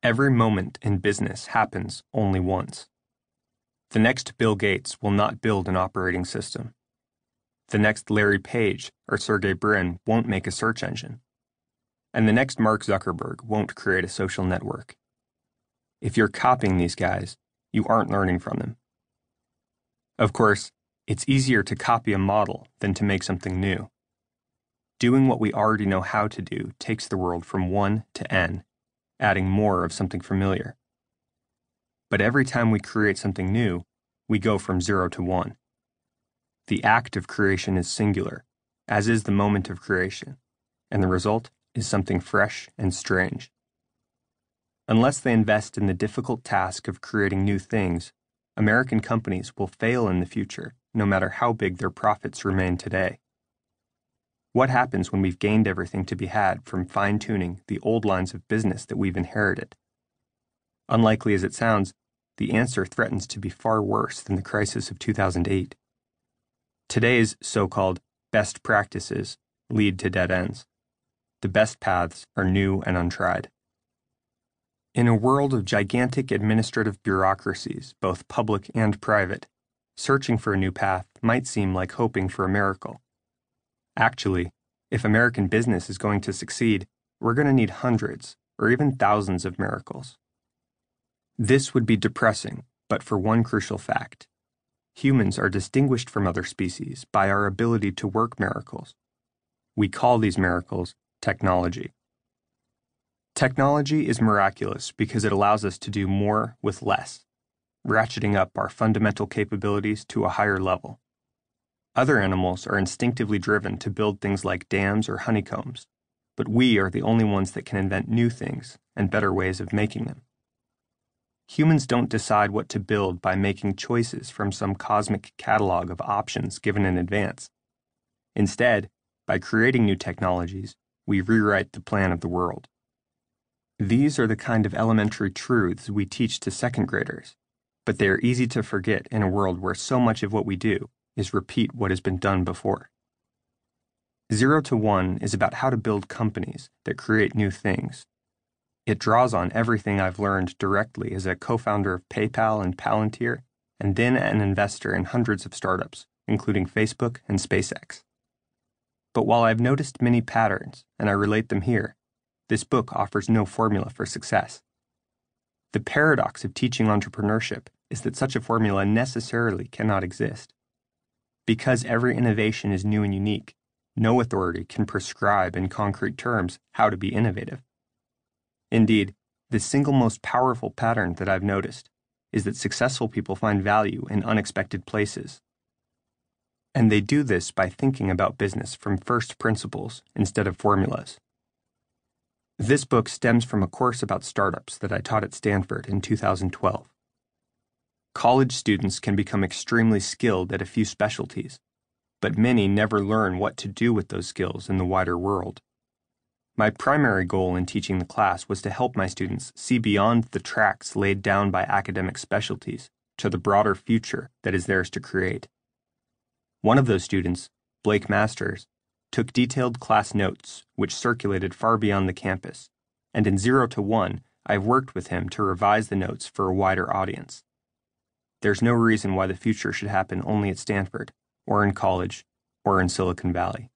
Every moment in business happens only once. The next Bill Gates will not build an operating system. The next Larry Page or Sergey Brin won't make a search engine. And the next Mark Zuckerberg won't create a social network. If you're copying these guys, you aren't learning from them. Of course, it's easier to copy a model than to make something new. Doing what we already know how to do takes the world from 1 to n adding more of something familiar. But every time we create something new, we go from zero to one. The act of creation is singular, as is the moment of creation, and the result is something fresh and strange. Unless they invest in the difficult task of creating new things, American companies will fail in the future, no matter how big their profits remain today. What happens when we've gained everything to be had from fine tuning the old lines of business that we've inherited? Unlikely as it sounds, the answer threatens to be far worse than the crisis of 2008. Today's so called best practices lead to dead ends. The best paths are new and untried. In a world of gigantic administrative bureaucracies, both public and private, searching for a new path might seem like hoping for a miracle. Actually, if American business is going to succeed, we're going to need hundreds or even thousands of miracles. This would be depressing, but for one crucial fact humans are distinguished from other species by our ability to work miracles. We call these miracles technology. Technology is miraculous because it allows us to do more with less, ratcheting up our fundamental capabilities to a higher level. Other animals are instinctively driven to build things like dams or honeycombs, but we are the only ones that can invent new things and better ways of making them. Humans don't decide what to build by making choices from some cosmic catalog of options given in advance. Instead, by creating new technologies, we rewrite the plan of the world. These are the kind of elementary truths we teach to second graders, but they are easy to forget in a world where so much of what we do is repeat what has been done before. Zero to One is about how to build companies that create new things. It draws on everything I've learned directly as a co founder of PayPal and Palantir, and then an investor in hundreds of startups, including Facebook and SpaceX. But while I've noticed many patterns, and I relate them here, this book offers no formula for success. The paradox of teaching entrepreneurship is that such a formula necessarily cannot exist. Because every innovation is new and unique, no authority can prescribe in concrete terms how to be innovative. Indeed, the single most powerful pattern that I've noticed is that successful people find value in unexpected places. And they do this by thinking about business from first principles instead of formulas. This book stems from a course about startups that I taught at Stanford in 2012. College students can become extremely skilled at a few specialties, but many never learn what to do with those skills in the wider world. My primary goal in teaching the class was to help my students see beyond the tracks laid down by academic specialties to the broader future that is theirs to create. One of those students, Blake Masters, took detailed class notes which circulated far beyond the campus, and in Zero to One, I've worked with him to revise the notes for a wider audience. There's no reason why the future should happen only at Stanford, or in college, or in Silicon Valley.